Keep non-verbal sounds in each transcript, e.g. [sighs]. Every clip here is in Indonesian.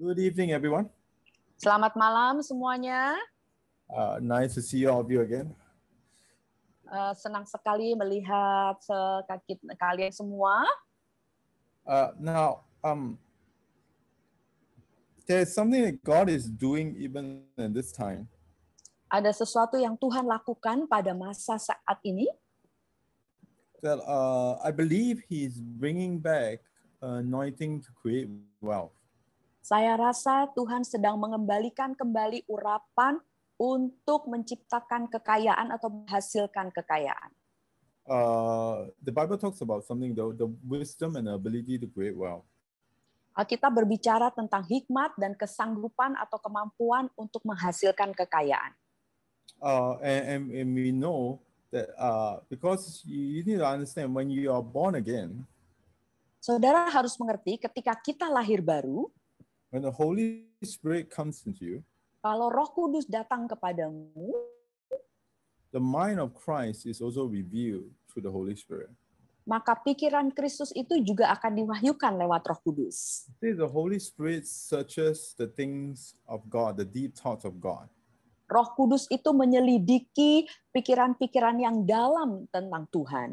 Good evening, everyone. Selamat malam semuanya. Uh, nice to see all of you again. Uh, senang sekali melihat sekakit kalian semua. Uh, now, um, there's something that God is doing even in this time. Ada sesuatu yang Tuhan lakukan pada masa saat ini. That uh, I believe He's bringing back anointing to create wealth. Saya rasa Tuhan sedang mengembalikan kembali urapan untuk menciptakan kekayaan atau menghasilkan kekayaan. Uh, the Bible talks about something though, the wisdom and the ability to create wealth. Kita berbicara tentang hikmat dan kesanggupan atau kemampuan untuk menghasilkan kekayaan. Uh, and, and, and we know that uh, because you need to understand when you are born again. Saudara harus mengerti ketika kita lahir baru. When the Holy Spirit comes into you, kalau Roh Kudus datang kepadamu, the mind of Christ is also revealed through the Holy Spirit. Maka pikiran Kristus itu juga akan diwahyukan lewat Roh Kudus. See, the Holy Spirit searches the things of God, the deep thoughts of God. Roh Kudus itu menyelidiki pikiran-pikiran yang dalam tentang Tuhan.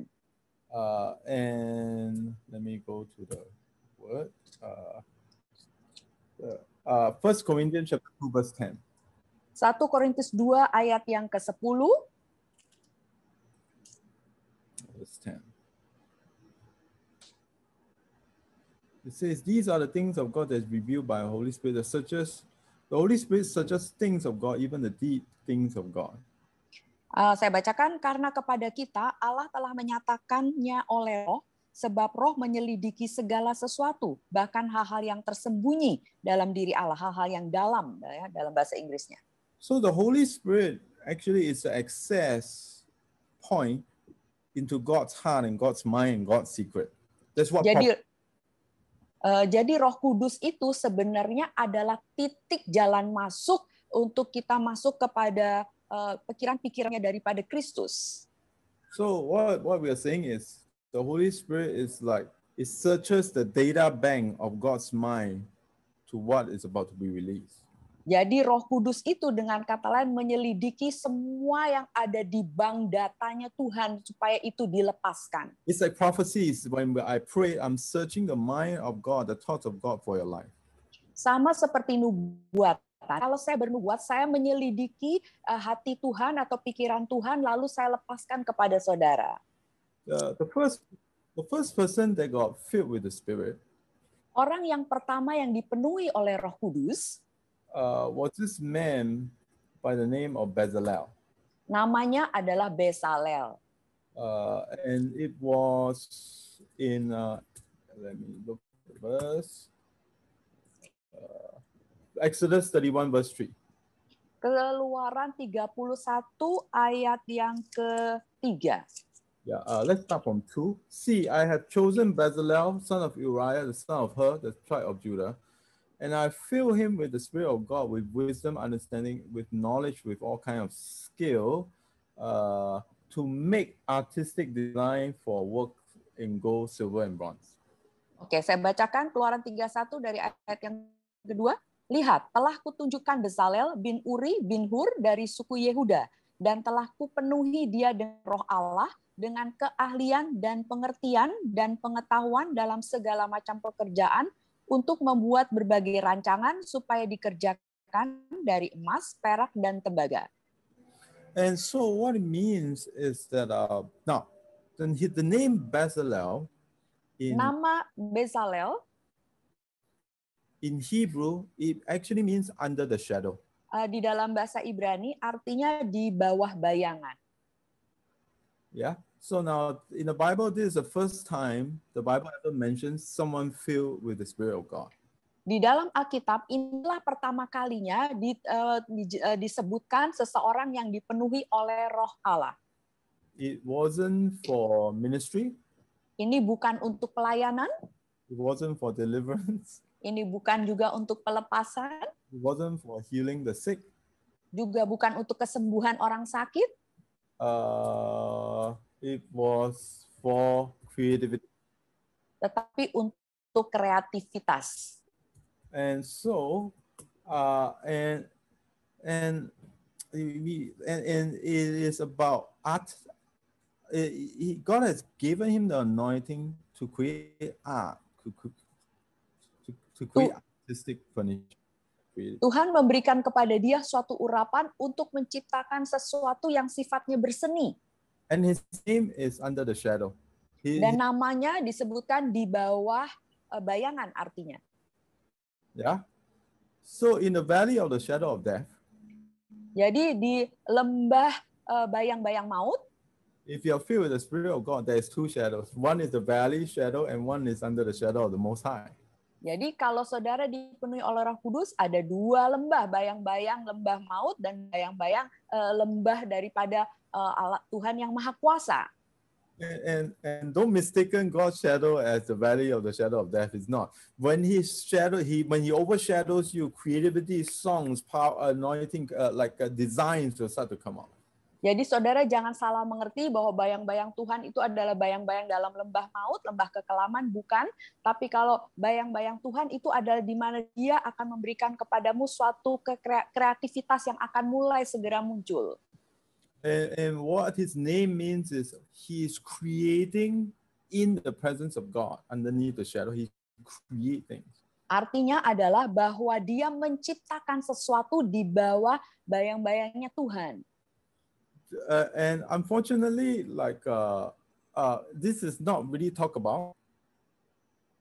Uh, and let me go to the word. Uh, Uh, uh, First Corinthians chapter 2 verse 10. 1 Korintus 2 ayat yang ke-10. 10. It says, These are the things of God that is revealed by the Holy Spirit that searches, the Holy Spirit searches things of God, even the deep things of God. Uh, saya bacakan, karena kepada kita Allah telah menyatakannya oleh roh, sebab roh menyelidiki segala sesuatu, bahkan hal-hal yang tersembunyi dalam diri Allah, hal-hal yang dalam ya, dalam bahasa Inggrisnya. So the Holy Spirit actually is the access point into God's heart and God's mind, God's secret. That's what Jadi uh, jadi Roh Kudus itu sebenarnya adalah titik jalan masuk untuk kita masuk kepada uh, pikiran-pikirannya daripada Kristus. So what what we are saying is The Holy Spirit is like, it searches the data bank of God's mind to what is about to be released. Jadi Roh Kudus itu dengan kata lain menyelidiki semua yang ada di bank datanya Tuhan supaya itu dilepaskan. It's like prophecies when I pray I'm searching the mind of God, the thoughts of God for your life. Sama seperti nubuat. Kalau saya bernubuat, saya menyelidiki eh, hati Tuhan atau pikiran Tuhan lalu saya lepaskan kepada saudara uh, the first the first person that got filled with the Spirit. Orang yang pertama yang dipenuhi oleh Roh Kudus uh, was this man by the name of Bezalel. Namanya adalah Bezalel. Uh, and it was in uh, let me look at the verse. Uh, Exodus 31 verse 3. Keluaran 31 ayat yang ketiga. Yeah, uh, let's start from two. See, I have chosen Bezalel, son of Uriah, the son of Hur, the tribe of Judah, and I fill him with the Spirit of God, with wisdom, understanding, with knowledge, with all kind of skill, uh, to make artistic design for work in gold, silver, and bronze. Oke, okay, saya bacakan Keluaran 31 dari ayat yang kedua. Lihat, telah kutunjukkan Bezalel bin Uri bin Hur dari suku Yehuda, dan telah kupenuhi dia dengan roh Allah, dengan keahlian dan pengertian dan pengetahuan dalam segala macam pekerjaan untuk membuat berbagai rancangan supaya dikerjakan dari emas, perak, dan tembaga. And so what it means is that uh, now then the name Bezalel in nama Bezalel in Hebrew it actually means under the shadow. Uh, di dalam bahasa Ibrani artinya di bawah bayangan. Ya, yeah. So now in the Bible, this is the first time the Bible ever mentions someone filled with the Spirit of God. Di dalam Alkitab inilah pertama kalinya di, uh, di, uh, disebutkan seseorang yang dipenuhi oleh Roh Allah. It wasn't for ministry. Ini bukan untuk pelayanan. It wasn't for deliverance. [laughs] Ini bukan juga untuk pelepasan. It wasn't for healing the sick. Juga bukan untuk kesembuhan orang sakit. Uh, It was for creativity. Tetapi untuk kreativitas. And so, uh, and and we and, and it is about art. It, God has given him the anointing to create art, to, to, to create artistic furniture. Tuhan memberikan kepada dia suatu urapan untuk menciptakan sesuatu yang sifatnya berseni. And his name is under the shadow. He, Dan namanya disebutkan di bawah eh, bayangan artinya. Ya. Yeah. So in the valley of the shadow of death. Jadi di lembah eh, bayang-bayang maut if you are filled with the Spirit of God, there is two shadows. One is the valley shadow, and one is under the shadow of the Most High. Jadi kalau saudara dipenuhi oleh Roh Kudus, ada dua lembah, bayang-bayang lembah maut dan bayang-bayang uh, lembah daripada uh, Tuhan yang maha kuasa. And, and don't mistaken God's shadow as the valley of the shadow of death is not. When he shadow, he when he overshadows you, creativity, songs, power, anointing, uh, like uh, designs will start to come out. Jadi saudara jangan salah mengerti bahwa bayang-bayang Tuhan itu adalah bayang-bayang dalam lembah maut, lembah kekelaman, bukan. Tapi kalau bayang-bayang Tuhan itu adalah di mana dia akan memberikan kepadamu suatu kreativitas yang akan mulai segera muncul. And, and what his name means is he is creating in the presence of God, underneath the shadow, he create things. Artinya adalah bahwa dia menciptakan sesuatu di bawah bayang-bayangnya Tuhan. Uh, and unfortunately, like uh, uh, this is not really talk about.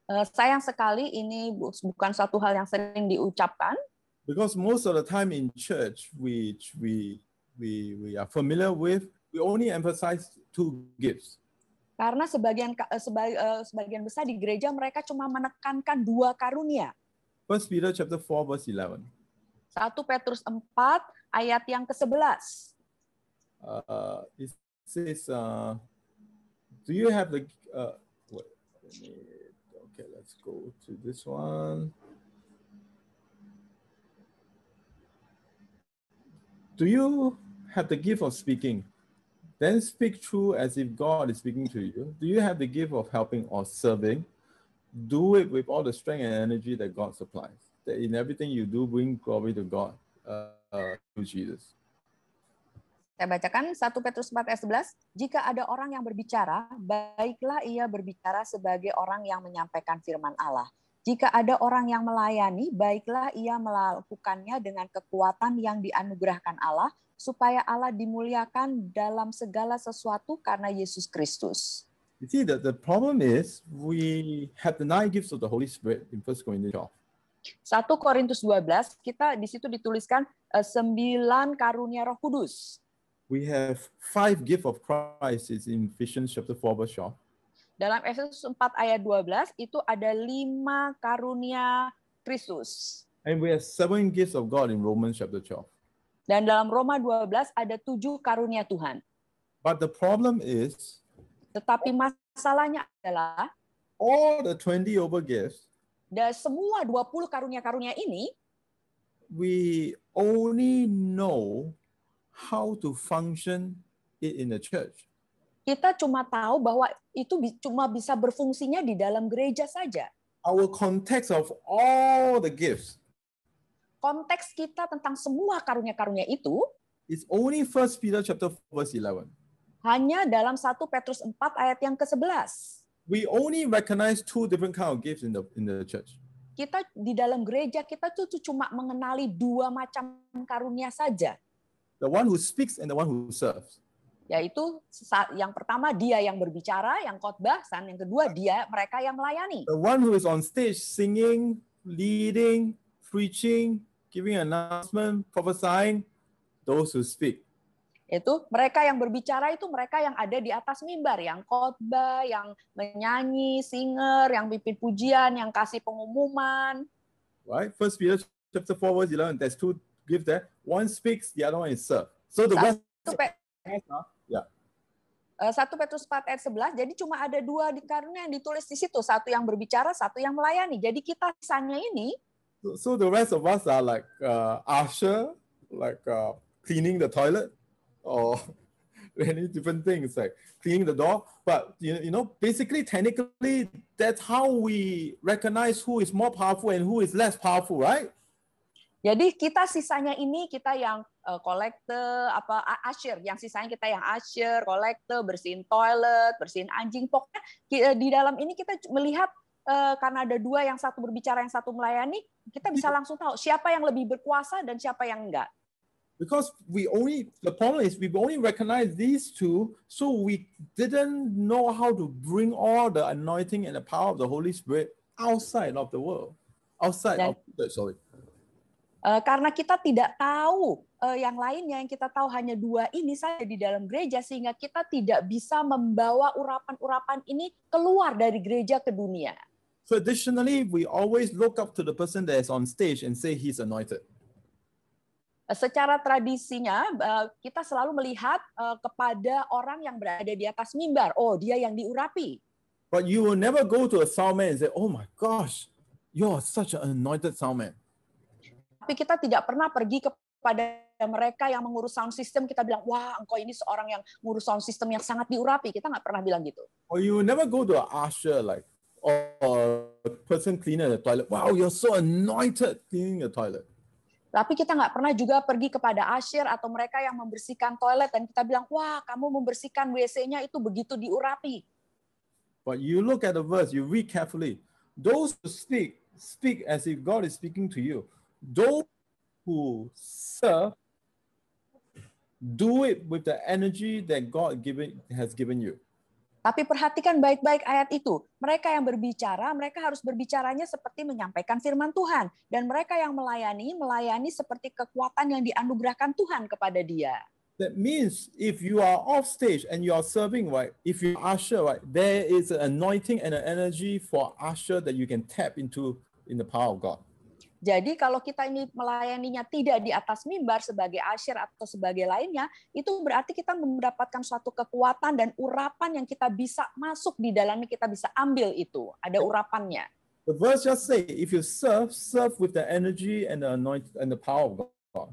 Uh, sayang sekali ini bukan suatu hal yang sering diucapkan. Because most of the time in church, we we we, we are familiar with, we only emphasize two gifts. Karena sebagian eh, eh, sebagian besar di gereja mereka cuma menekankan dua karunia. First Peter chapter 4 verse 11. 1 Petrus 4 ayat yang ke-11. Uh, it says uh, do you have the uh, okay, let's go to this one. Do you have the gift of speaking, then speak true as if God is speaking to you. Do you have the gift of helping or serving? Do it with all the strength and energy that God supplies. That in everything you do, bring glory to God uh, uh, Jesus. Saya bacakan 1 Petrus 4 ayat 11, jika ada orang yang berbicara, baiklah ia berbicara sebagai orang yang menyampaikan firman Allah. Jika ada orang yang melayani, baiklah ia melakukannya dengan kekuatan yang dianugerahkan Allah supaya Allah dimuliakan dalam segala sesuatu karena Yesus Kristus. You see that the problem is we have the nine gifts of the Holy Spirit in 1 Corinthians 12. 1 Korintus 12 kita di situ dituliskan eh, sembilan karunia Roh Kudus. We have five gifts of Christ is in Ephesians chapter 4 verse 12. Dalam Efesus 4 ayat 12 itu ada lima karunia Kristus. And we have seven gifts of God in Romans chapter 12. Dan dalam Roma 12 ada tujuh karunia Tuhan. But the problem is tetapi masalahnya adalah all the 20 over gifts dan semua 20 karunia-karunia ini we only know how to function it in the church. Kita cuma tahu bahwa itu cuma bisa berfungsinya di dalam gereja saja. Our context of all the gifts konteks kita tentang semua karunia-karunia itu It's only First Peter chapter 4 verse 11. Hanya dalam 1 Petrus 4 ayat yang ke-11. We only recognize two different kind of gifts in the in the church. Kita di dalam gereja kita tuh cuma mengenali dua macam karunia saja. The one who speaks and the one who serves. Yaitu yang pertama dia yang berbicara, yang khotbah, dan yang kedua dia mereka yang melayani. The one who is on stage singing, leading, preaching, giving announcement, prophesying, those who speak. Itu mereka yang berbicara itu mereka yang ada di atas mimbar, yang khotbah, yang menyanyi, singer, yang pimpin pujian, yang kasih pengumuman. Right? First Peter chapter 4 verse 11, there's two give there. One speaks, the other one is serve. So the Satu, Pe yeah. Eh, satu Petrus 4 ayat 11, jadi cuma ada dua di karena yang ditulis di situ, satu yang berbicara, satu yang melayani. Jadi kita sisanya ini so the rest of us are like uh, usher, like uh, cleaning the toilet, or [laughs] many different things like cleaning the door. But you, you know, basically, technically, that's how we recognize who is more powerful and who is less powerful, right? Jadi kita sisanya ini kita yang uh, uh, apa asher, yang sisanya kita yang asher, kolektor bersihin toilet, bersihin anjing, pokoknya di dalam ini kita melihat Eh, karena ada dua yang satu berbicara yang satu melayani, kita bisa iya. langsung tahu siapa yang lebih berkuasa dan siapa yang enggak. Because we only the problem is we only recognize these two, so we didn't know how to bring all the anointing and the power of the Holy Spirit outside of the world, outside dan, of the, eh, sorry. Uh, karena kita tidak tahu uh, yang lainnya yang kita tahu hanya dua ini saja di dalam gereja sehingga kita tidak bisa membawa urapan-urapan ini keluar dari gereja ke dunia traditionally we always look up to the person that is on stage and say he's anointed. Eh, secara tradisinya eh, kita selalu melihat eh, kepada orang yang berada di atas mimbar, oh dia yang diurapi. But you will never go to a sound man and say, "Oh my gosh, you're such an anointed sound man." Tapi kita tidak pernah pergi kepada mereka yang mengurus sound system kita bilang, "Wah, engkau ini seorang yang mengurus sound system yang sangat diurapi." Kita nggak pernah bilang gitu. Or you will never go to an usher like, or a person cleaner the toilet. Wow, you're so anointed cleaning the toilet. Tapi kita nggak pernah juga pergi kepada asir atau mereka yang membersihkan toilet dan kita bilang, wah kamu membersihkan WC-nya itu begitu diurapi. But you look at the verse, you read carefully. Those who speak, speak as if God is speaking to you. Those who serve, do it with the energy that God given, has given you. Tapi perhatikan baik-baik ayat itu. Mereka yang berbicara, mereka harus berbicaranya seperti menyampaikan firman Tuhan. Dan mereka yang melayani, melayani seperti kekuatan yang dianugerahkan Tuhan kepada dia. That means if you are off stage and you are serving, right? If you are usher, right? There is an anointing and an energy for usher that you can tap into in the power of God. Jadi kalau kita ini melayaninya tidak di atas mimbar sebagai asyir atau sebagai lainnya, itu berarti kita mendapatkan suatu kekuatan dan urapan yang kita bisa masuk di dalamnya, kita bisa ambil itu. Ada urapannya. The verse just say, if you serve, serve with the energy and the anoint and the power of God.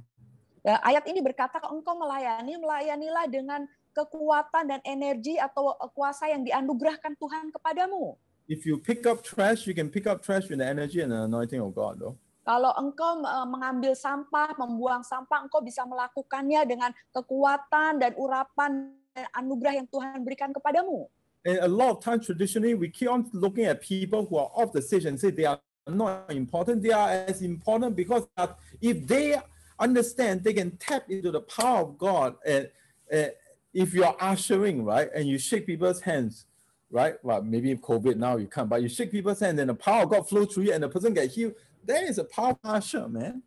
Nah, ayat ini berkata, engkau melayani, melayanilah dengan kekuatan dan energi atau kuasa yang dianugerahkan Tuhan kepadamu. If you pick up trash, you can pick up trash with the energy and the anointing of God, though. Kalau engkau eh, mengambil sampah, membuang sampah, engkau bisa melakukannya dengan kekuatan dan urapan dan anugerah yang Tuhan berikan kepadamu. And a lot of time traditionally we keep on looking at people who are off the stage and say they are not important. They are as important because that if they understand, they can tap into the power of God. And, and if you are ushering, right, and you shake people's hands, right? Well, maybe COVID now you can't, but you shake people's hand and the power of God flows through you and the person get healed that is a powerful show, man.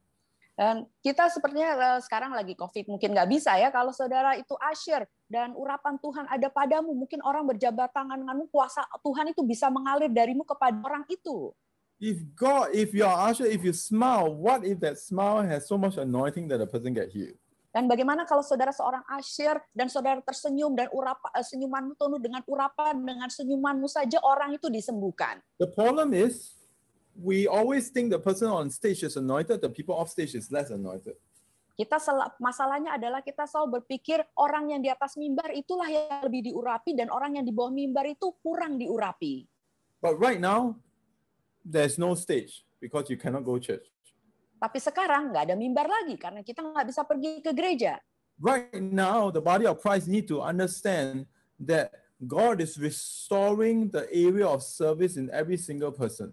Dan kita sepertinya eh, sekarang lagi COVID, mungkin nggak bisa ya. Kalau saudara itu asyir dan urapan Tuhan ada padamu, mungkin orang berjabat tangan denganmu, kuasa Tuhan itu bisa mengalir darimu kepada orang itu. If God, if you are usher, if you smile, what if that smile has so much anointing that a person get healed? Dan bagaimana kalau saudara seorang asyir dan saudara tersenyum dan urapan eh, senyumanmu tunuh dengan urapan dengan senyumanmu saja orang itu disembuhkan. The problem is we always think the person on stage is anointed, the people off stage is less anointed. Kita masalahnya adalah kita selalu berpikir orang yang di atas mimbar itulah yang lebih diurapi dan orang yang di bawah mimbar itu kurang diurapi. But right now, there's no stage because you cannot go church. Tapi sekarang nggak ada mimbar lagi karena kita nggak bisa pergi ke gereja. Right now, the body of Christ need to understand that God is restoring the area of service in every single person.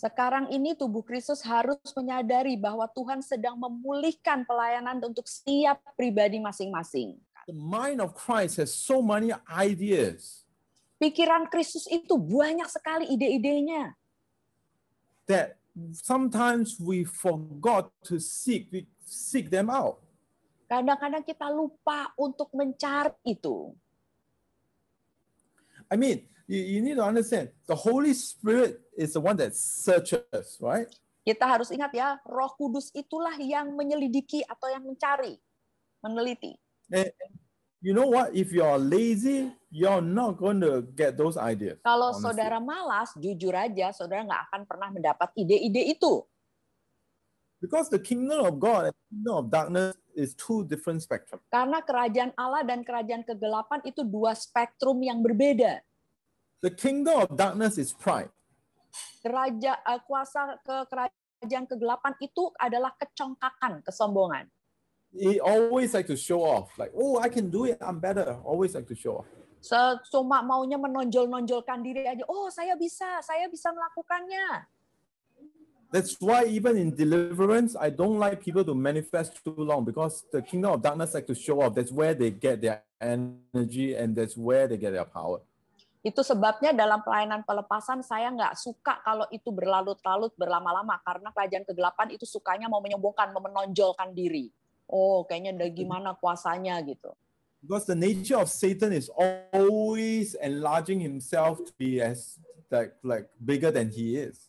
Sekarang ini tubuh Kristus harus menyadari bahwa Tuhan sedang memulihkan pelayanan untuk setiap pribadi masing-masing. The mind of Christ has so many ideas. Pikiran Kristus itu banyak sekali ide-idenya. That sometimes we forgot to seek we seek them out. Kadang-kadang kita lupa untuk mencari itu. I mean, you, you need to understand the Holy Spirit is the one that searches, right? Kita harus ingat ya, Roh Kudus itulah yang menyelidiki atau yang mencari, meneliti. And you know what? If you're lazy, you're not going to get those ideas. Kalau honestly. saudara malas, jujur aja, saudara nggak akan pernah mendapat ide-ide itu. Because the kingdom of God and the kingdom of darkness is two different spectrum. Karena kerajaan Allah dan kerajaan kegelapan itu dua spektrum yang berbeda. The kingdom of darkness is pride. Keraja uh, eh, kuasa ke kerajaan kegelapan itu adalah kecongkakan, kesombongan. He always like to show off, like oh I can do it, I'm better. Always like to show off. So, cuma maunya menonjol-nonjolkan diri aja. Oh saya bisa, saya bisa melakukannya. That's why even in deliverance, I don't like people to manifest too long because the kingdom of darkness like to show off. That's where they get their energy and that's where they get their power. Itu sebabnya dalam pelayanan pelepasan saya nggak suka kalau itu berlalut-lalut berlama-lama karena kerajaan kegelapan itu sukanya mau menyombongkan, mau menonjolkan diri. Oh, kayaknya udah gimana kuasanya gitu. Because the nature of Satan is always enlarging himself to be as like like bigger than he is.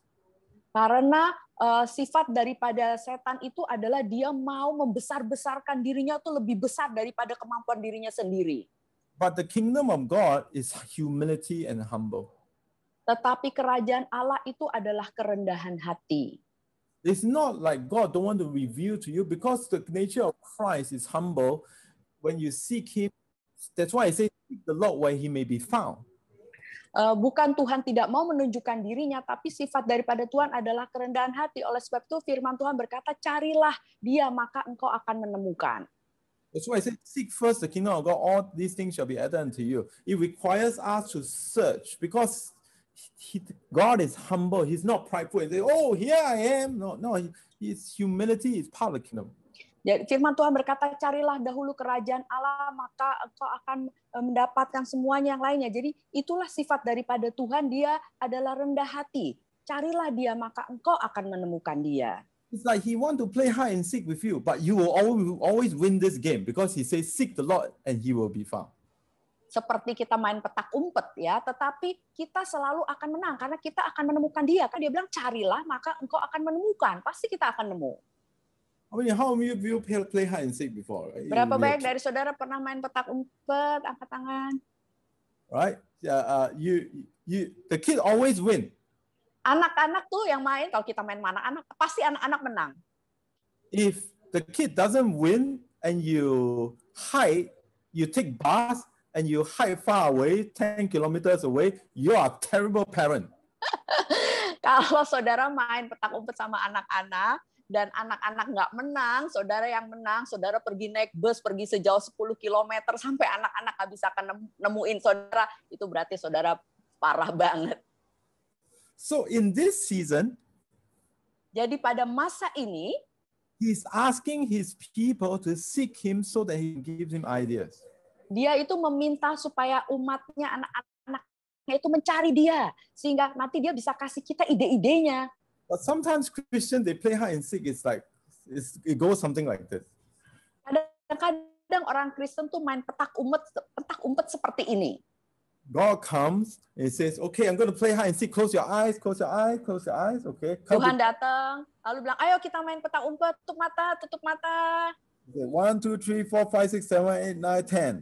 Karena uh, sifat daripada setan itu adalah dia mau membesar-besarkan dirinya tuh lebih besar daripada kemampuan dirinya sendiri. But the kingdom of God is humility and humble. Tetapi kerajaan Allah itu adalah kerendahan hati. It's not like God don't want to reveal to you because the nature of Christ is humble. When you seek Him, that's why I say seek the Lord where He may be found. Uh, bukan Tuhan tidak mau menunjukkan dirinya, tapi sifat daripada Tuhan adalah kerendahan hati. Oleh sebab itu firman Tuhan berkata, carilah dia maka engkau akan menemukan. That's why I said, seek first the kingdom of God, all these things shall be added unto you. It requires us to search because he, God is humble. He's not prideful He say, oh, here I am. No, no, his humility is part of the kingdom. Ya, firman Tuhan berkata, carilah dahulu kerajaan Allah, maka engkau akan e, mendapatkan semuanya yang lainnya. Jadi itulah sifat daripada Tuhan, dia adalah rendah hati. Carilah dia, maka engkau akan menemukan dia. It's like he want to play hide and seek with you, but you will always, always win this game because he says seek the Lord and he will be found. Seperti kita main petak umpet ya, tetapi kita selalu akan menang karena kita akan menemukan dia. Kan dia bilang carilah maka engkau akan menemukan. Pasti kita akan nemu. I mean, how many of you play hide and seek before? Right? Berapa banyak dari saudara pernah main petak umpet? Angkat tangan. Right? Yeah, uh, you, you, the kid always win anak-anak tuh yang main kalau kita main mana anak pasti anak-anak menang. If the kid doesn't win and you hide, you take bus and you hide far away, 10 kilometers away, you are terrible parent. [laughs] kalau saudara main petak umpet sama anak-anak dan anak-anak nggak menang, saudara yang menang, saudara pergi naik bus, pergi sejauh 10 km sampai anak-anak nggak bisa nemuin saudara, itu berarti saudara parah banget. So in this season, jadi pada masa ini, he's asking his people to seek him so that he gives him ideas. Dia itu meminta supaya umatnya anak-anaknya itu mencari dia sehingga nanti dia bisa kasih kita ide-idenya. But sometimes Christians they play hide and seek. It's like it's, it goes something like this. Kadang-kadang orang Kristen tuh main petak umpet petak umpet seperti ini. God comes and says, "Okay, I'm going to play hide and seek. Close your eyes, close your eyes, close your eyes." Okay. Come Tuhan datang, lalu bilang, "Ayo kita main petak umpet. Tutup mata, tutup mata." Okay, One, two, three, four, five, six, seven, eight, nine, ten.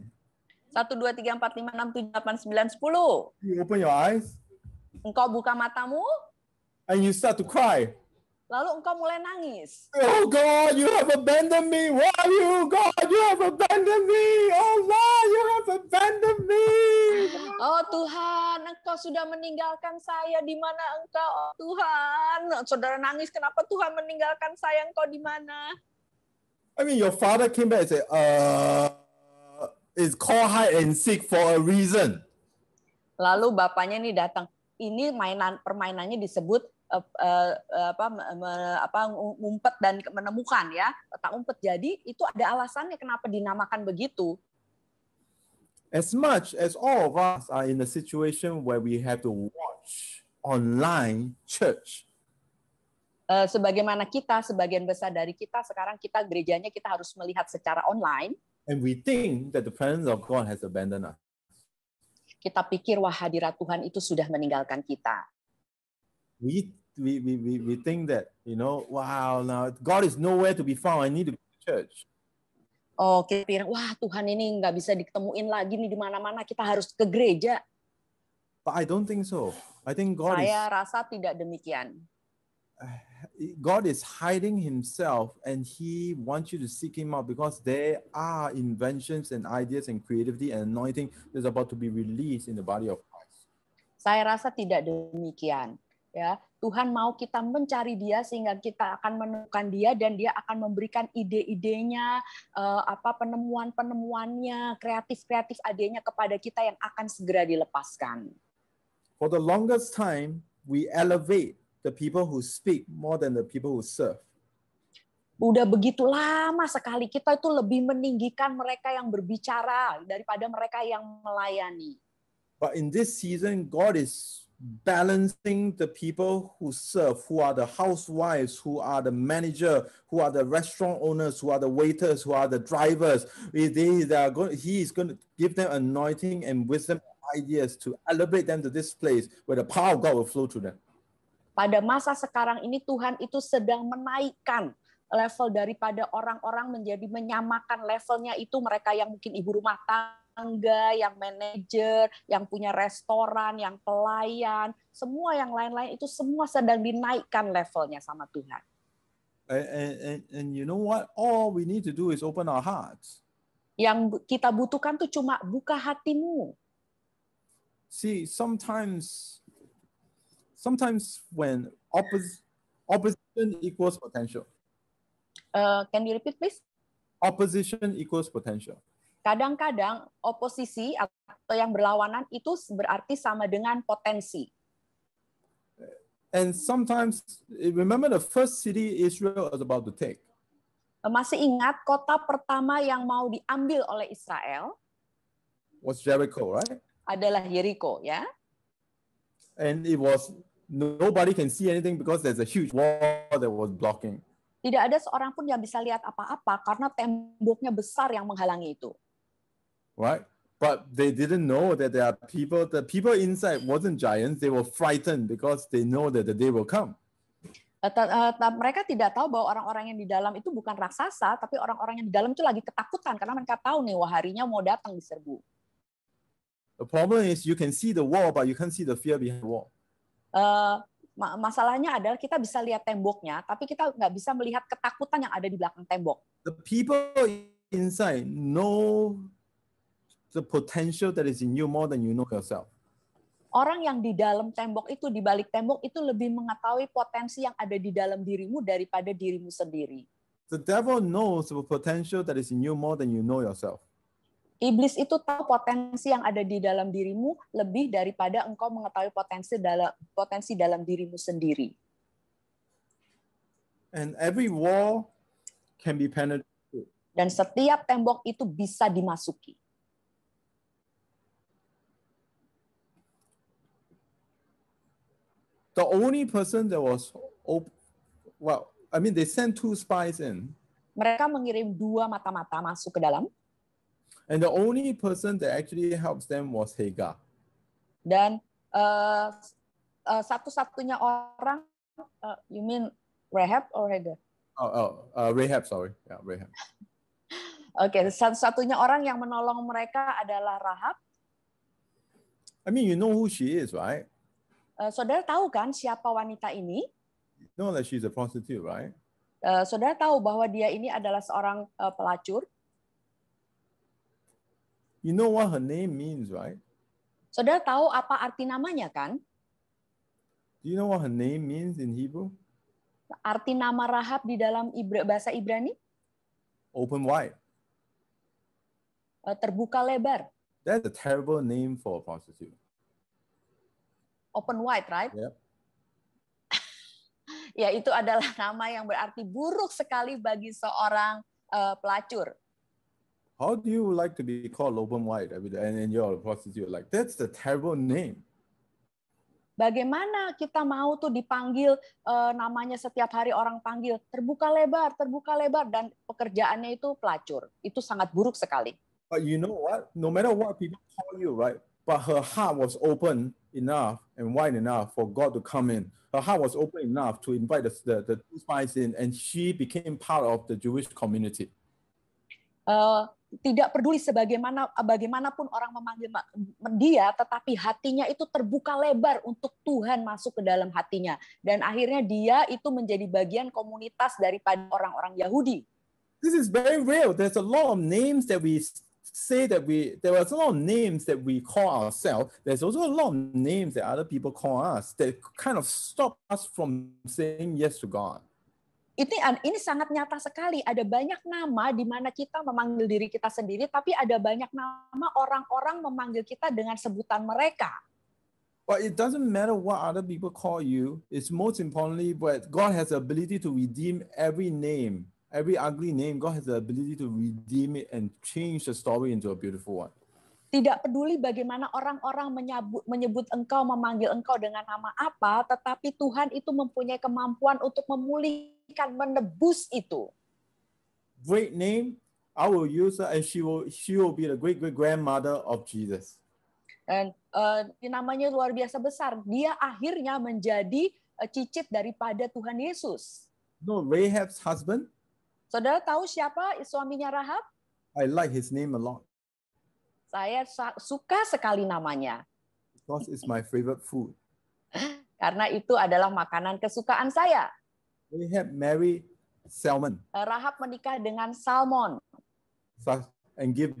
Satu, dua, tiga, empat, lima, enam, tujuh, delapan, sembilan, sepuluh. You open your eyes. Engkau buka matamu. And you start to cry. Lalu engkau mulai nangis. Oh God, you have abandoned me. Why you God, you have abandoned me. Oh Lord, you have abandoned me. Oh Tuhan, engkau sudah meninggalkan saya. Di mana engkau, oh, Tuhan? Saudara nangis, kenapa Tuhan meninggalkan saya? Engkau di mana? I mean, your father came back and said, uh, it's called hide and seek for a reason. Lalu bapaknya ini datang. Ini mainan permainannya disebut Eh, eh, eh, apa, apa ngumpet dan menemukan ya tak umpet jadi itu ada alasannya kenapa dinamakan begitu as much as all of us are in a situation where we have to watch online church uh, sebagaimana kita sebagian besar dari kita sekarang kita gerejanya kita harus melihat secara online and we think that the presence of God has abandoned us kita pikir wah hadirat Tuhan itu sudah meninggalkan kita we we, we, we, we think that, you know, wow, now God is nowhere to be found. I need to go to church. Oh, kita pikir, wah Tuhan ini nggak bisa ditemuin lagi nih di mana-mana. Kita harus ke gereja. But I don't think so. I think God Saya is, rasa tidak demikian. [sighs] God is hiding himself and he wants you to seek him out because there are inventions and ideas and creativity and anointing that is about to be released in the body of Christ. Saya rasa tidak demikian, ya. Tuhan mau kita mencari Dia sehingga kita akan menemukan Dia dan Dia akan memberikan ide-idenya, eh, apa penemuan-penemuannya, kreatif-kreatif adanya kepada kita yang akan segera dilepaskan. For the longest time, we elevate the people who speak more than the people who serve. Udah begitu lama sekali kita itu lebih meninggikan mereka yang berbicara daripada mereka yang melayani. But in this season, God is balancing the people who serve, who are the housewives, who are the manager, who are the restaurant owners, who are the waiters, who are the drivers. They, they are going, he is going to give them anointing and wisdom ideas to elevate them to this place where the power of God will flow through them. Pada masa sekarang ini Tuhan itu sedang menaikkan level daripada orang-orang menjadi menyamakan levelnya itu mereka yang mungkin ibu rumah tangga tangga, yang manajer, yang punya restoran, yang pelayan, semua yang lain-lain itu semua sedang dinaikkan levelnya sama Tuhan. And, and, and you know what? All we need to do is open our hearts. Yang kita butuhkan tuh cuma buka hatimu. See, sometimes, sometimes when oppos opposition equals potential. Uh, can you repeat, please? Opposition equals potential kadang-kadang oposisi atau yang berlawanan itu berarti sama dengan potensi. And sometimes, remember the first city Israel was about to take. Eh, masih ingat kota pertama yang mau diambil oleh Israel? Was Jericho, right? Adalah Jericho, ya. Yeah? And it was nobody can see anything because there's a huge wall that was blocking. Tidak ada seorang pun yang bisa lihat apa-apa karena temboknya besar yang menghalangi itu right? But they didn't know that there are people, the people inside wasn't giants, they were frightened because they know that the day will come. Eh, eh, mereka tidak tahu bahwa orang-orang yang di dalam itu bukan raksasa, tapi orang-orang yang di dalam itu lagi ketakutan karena mereka tahu nih wah harinya mau datang diserbu. The problem is you can see the wall, but you can't see the fear behind the wall. Uh, masalahnya adalah kita bisa lihat temboknya, tapi kita nggak bisa melihat ketakutan yang ada di belakang tembok. The people inside know the potential that is in you more than you know yourself. Orang yang di dalam tembok itu, di balik tembok itu lebih mengetahui potensi yang ada di dalam dirimu daripada dirimu sendiri. The devil knows the potential that is in you more than you know yourself. Iblis itu tahu potensi yang ada di dalam dirimu lebih daripada engkau mengetahui potensi dalam potensi dalam dirimu sendiri. And every wall can be penetrated. Dan setiap tembok itu bisa dimasuki. the only person that was op- well, I mean they sent two spies in. Mereka mengirim dua mata-mata masuk ke dalam. And the only person that actually helps them was Hagar. Dan uh, uh, satu-satunya orang, uh, you mean Rehab or Hagar? Oh, oh uh, Rahab, sorry, yeah, Rehab. Oke, [laughs] okay, satu-satunya orang yang menolong mereka adalah Rahab. I mean, you know who she is, right? Eh, saudara tahu kan siapa wanita ini? You know that she's a prostitute, right? Uh, saudara tahu bahwa dia ini adalah seorang uh, pelacur. You know what her name means, right? Saudara tahu apa arti namanya kan? Do you know what her name means in Hebrew? Arti nama Rahab di dalam Ibra, bahasa Ibrani? Open wide. Uh, terbuka lebar. That's a terrible name for a prostitute open wide, right? Yep. [laughs] ya itu adalah [laughs] nama yang berarti buruk sekali bagi seorang uh, pelacur. How do you like to be called open wide? I mean, and, you're prostitute. Like that's the terrible name. Bagaimana kita mau tuh dipanggil uh, namanya setiap hari orang panggil terbuka lebar, terbuka lebar dan pekerjaannya itu pelacur. Itu sangat buruk sekali. But you know what? No matter what people call you, right? But her heart was open enough and wide enough for God to come in. Her heart was open enough to invite the, the, the two spies in, and she became part of the Jewish community. Uh, tidak peduli sebagaimana bagaimanapun orang memanggil dia, tetapi hatinya itu terbuka lebar untuk Tuhan masuk ke dalam hatinya, dan akhirnya dia itu menjadi bagian komunitas daripada orang-orang Yahudi. This is very real. There's a lot of names that we say that we there was a lot of names that we call ourselves. There's also a lot of names that other people call us that kind of stop us from saying yes to God. Ini ini sangat nyata sekali. Ada banyak nama di mana kita memanggil diri kita sendiri, tapi ada banyak nama orang-orang memanggil kita dengan sebutan mereka. But it doesn't matter what other people call you. It's most importantly, but God has the ability to redeem every name every ugly name, God has the ability to redeem it and change the story into a beautiful one. Tidak peduli bagaimana orang-orang menyebut, menyebut engkau, memanggil engkau dengan nama apa, tetapi Tuhan itu mempunyai kemampuan untuk memulihkan, menebus itu. Great name, I will use her and she will, she will be the great-great-grandmother of Jesus. Dan uh, namanya luar biasa besar. Dia akhirnya menjadi eh, cicit daripada Tuhan Yesus. No, Rahab's husband Saudara tahu siapa suaminya Rahab? I like his name a lot. Saya suka sekali namanya. Because it's my favorite food. Karena itu adalah makanan kesukaan saya. Rahab marry salmon. Rahab menikah dengan salmon. And give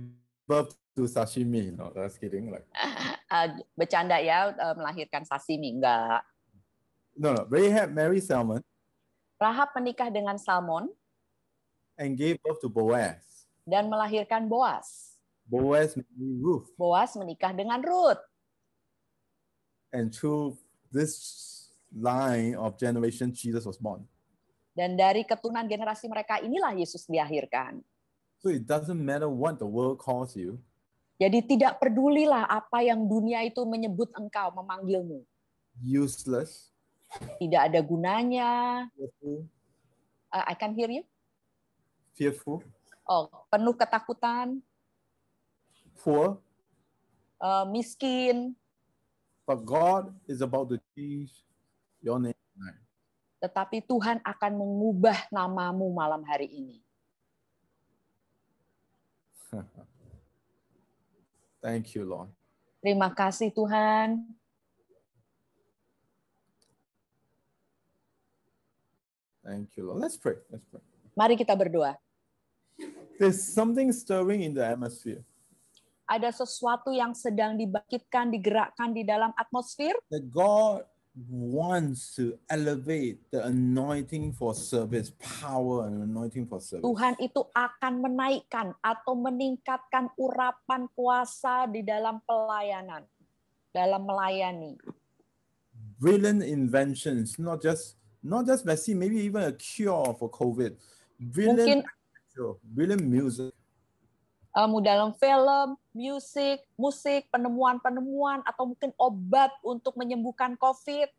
birth to sashimi. No, that's kidding. Like. [laughs] Ah, bercanda ya, eh, melahirkan sashimi enggak. No, no. Rahab marry salmon. Rahab menikah dengan salmon and gave birth to Boaz. Dan melahirkan Boaz. Boaz married Ruth. Boaz menikah dengan Ruth. And through this line of generation, Jesus was born. Dan dari keturunan generasi mereka inilah Yesus dilahirkan. So it doesn't matter what the world calls you. Jadi tidak pedulilah apa yang dunia itu menyebut engkau memanggilmu. Useless. Tidak ada gunanya. Uh, I can hear you. Fearful. Oh, penuh ketakutan. Poor. Uh, eh, miskin. But God is about to change your name tonight. Tetapi Tuhan akan mengubah namamu malam hari ini. [laughs] Thank you, Lord. Terima kasih Tuhan. Thank you, Lord. Let's pray. Let's pray. Mari kita berdoa. There's something stirring in the atmosphere. Ada sesuatu yang sedang dibangkitkan, digerakkan di dalam atmosfer. That God wants to elevate the anointing for service, power and anointing for service. Tuhan itu akan menaikkan atau meningkatkan urapan kuasa di dalam pelayanan, dalam melayani. Brilliant inventions, not just not just vaccine, maybe even a cure for COVID. Brilliant Mungkin Sure. music. Uh, mau dalam film, musik, musik, penemuan-penemuan, atau mungkin obat untuk menyembuhkan COVID.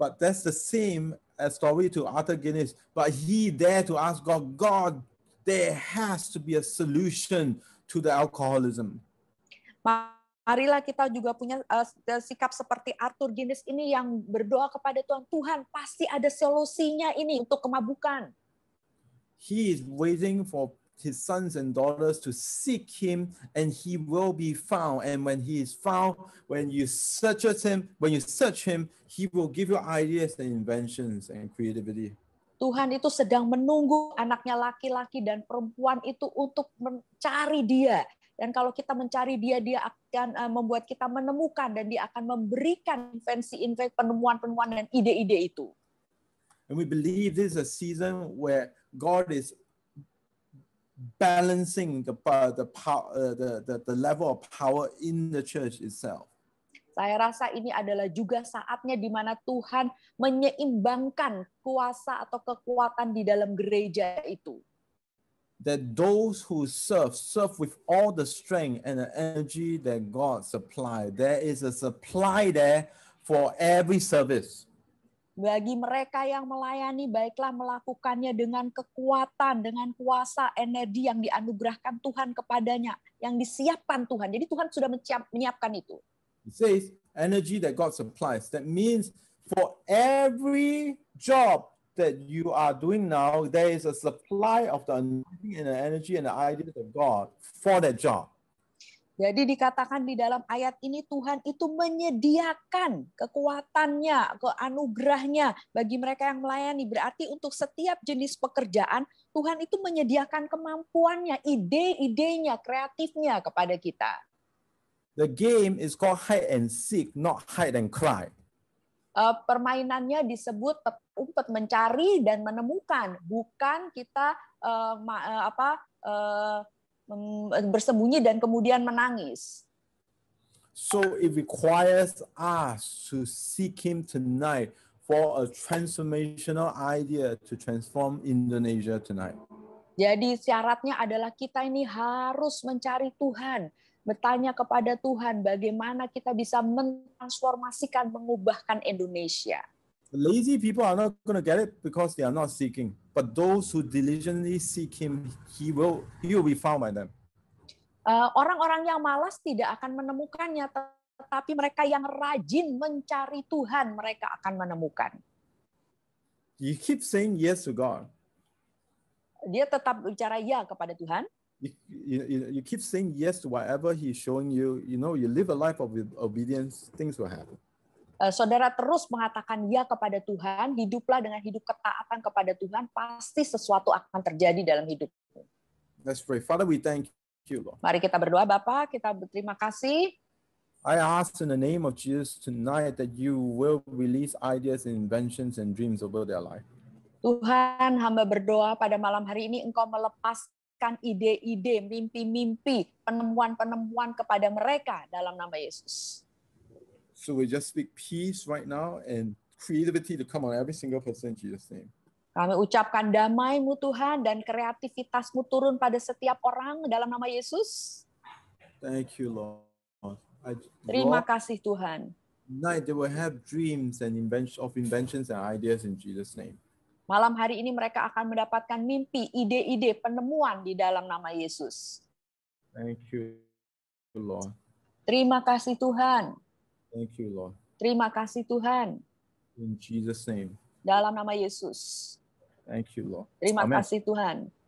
But that's the same as uh, story to Arthur Guinness. But he dare to ask God, God, there has to be a solution to the alcoholism. Marilah kita juga punya uh, sikap seperti Arthur Guinness ini yang berdoa kepada Tuhan. Tuhan, pasti ada solusinya ini untuk kemabukan. He is waiting for his sons and daughters to seek him and he will be found and when he is found when you search him when you search him he will give you ideas and inventions and creativity Tuhan itu sedang menunggu anaknya laki-laki dan perempuan itu untuk mencari dia dan kalau kita mencari dia dia akan eh, membuat kita menemukan dan dia akan memberikan invensi-invensi penemuan-penemuan dan ide-ide itu and we believe this is a season where God is balancing the the power uh, the, the the level of power in the church itself. Saya rasa ini adalah juga saatnya di mana Tuhan menyeimbangkan kuasa atau kekuatan di dalam gereja itu. That those who serve serve with all the strength and the energy that God supply. There is a supply there for every service. Bagi mereka yang melayani, baiklah melakukannya dengan kekuatan, dengan kuasa, energi yang dianugerahkan Tuhan kepadanya, yang disiapkan Tuhan. Jadi Tuhan sudah menyiapkan itu. It says energy that God supplies. That means for every job that you are doing now, there is a supply of the anointing and the energy and the ideas of God for that job. Jadi dikatakan di dalam ayat ini Tuhan itu menyediakan kekuatannya, keanugerahnya bagi mereka yang melayani. Berarti untuk setiap jenis pekerjaan Tuhan itu menyediakan kemampuannya, ide-idenya, kreatifnya kepada kita. The game is called hide and seek, not hide and cry. Uh, permainannya disebut umpet mencari dan menemukan, bukan kita uh, ma, eh, apa uh, bersembunyi dan kemudian menangis. So it requires us to seek him tonight for a transformational idea to transform Indonesia tonight. Jadi syaratnya adalah kita ini harus mencari Tuhan, bertanya kepada Tuhan bagaimana kita bisa mentransformasikan, mengubahkan Indonesia lazy people are not going to get it because they are not seeking. But those who diligently seek him, he will he will be found by them. Eh, orang-orang uh, yang malas tidak akan menemukannya, tetapi mereka yang rajin mencari Tuhan, mereka akan menemukan. You keep saying yes to God. Dia tetap bicara ya kepada Tuhan. You, you, you keep saying yes to whatever He's showing you. You know, you live a life of obedience, things will happen. Eh, saudara terus mengatakan ya kepada Tuhan, hiduplah dengan hidup ketaatan kepada Tuhan, pasti sesuatu akan terjadi dalam hidupmu. Let's pray. Father, we thank you, Lord. Mari kita berdoa, Bapak. Kita berterima kasih. I ask in the name of Jesus tonight that you will release ideas inventions and dreams over their life. Tuhan, hamba berdoa pada malam hari ini engkau melepaskan ide-ide, mimpi-mimpi, penemuan-penemuan kepada mereka dalam nama Yesus. So we just speak peace right now and creativity to come on every single person in Jesus' name. Kami ucapkan damai-Mu Tuhan dan kreativitas-Mu turun pada setiap orang dalam nama Yesus. Thank you Lord. I, Terima Lord, kasih Tuhan. Night they will have dreams and inventions of inventions and ideas in Jesus name. Malam hari ini mereka akan mendapatkan mimpi, ide-ide, penemuan di dalam nama Yesus. Thank you Lord. Terima kasih Tuhan. Thank you, Lord. Terima kasih Tuhan. In Jesus name. Dalam nama Yesus. Thank you, Lord. Terima Amen. kasih Tuhan.